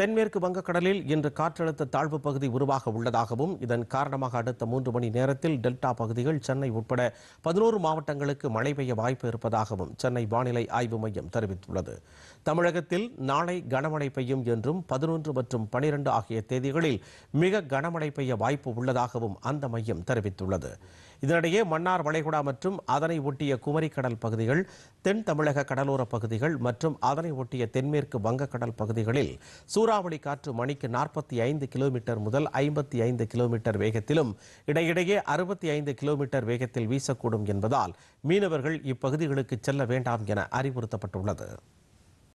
தென்மேற்கு வங்கக்கடலில் இன்று காற்றழுத்த தாழ்வு பகுதி உருவாக உள்ளதாகவும் இதன் காரணமாக அடுத்த மூன்று மணி நேரத்தில் டெல்டா பகுதிகள் சென்னை உட்பட பதினோரு மாவட்டங்களுக்கு மழை பெய்ய வாய்ப்பு இருப்பதாகவும் சென்னை வானிலை ஆய்வு மையம் தெரிவித்துள்ளது தமிழகத்தில் நாளை கனமழை பெய்யும் என்றும் பதினொன்று மற்றும் பனிரெண்டு ஆகிய தேதிகளில் மிக கனமழை பெய்ய வாய்ப்பு உள்ளதாகவும் அந்த மையம் தெரிவித்துள்ளது இதனிடையே மன்னார் வளைகுடா மற்றும் அதனை ஒட்டிய குமரிக்கடல் பகுதிகள் தென் தமிழக கடலோரப் பகுதிகள் மற்றும் அதனை ஒட்டிய தென்மேற்கு வங்கக்கடல் பகுதிகளில் சூறாவளி காற்று மணிக்கு நாற்பத்தி ஐந்து கிலோமீட்டர் முதல் ஐம்பத்தி ஐந்து கிலோமீட்டர் வேகத்திலும் இடையிடையே அறுபத்தி ஐந்து கிலோமீட்டர் வேகத்தில் வீசக்கூடும் என்பதால் மீனவர்கள் இப்பகுதிகளுக்கு செல்ல வேண்டாம் என அறிவுறுத்தப்பட்டுள்ளது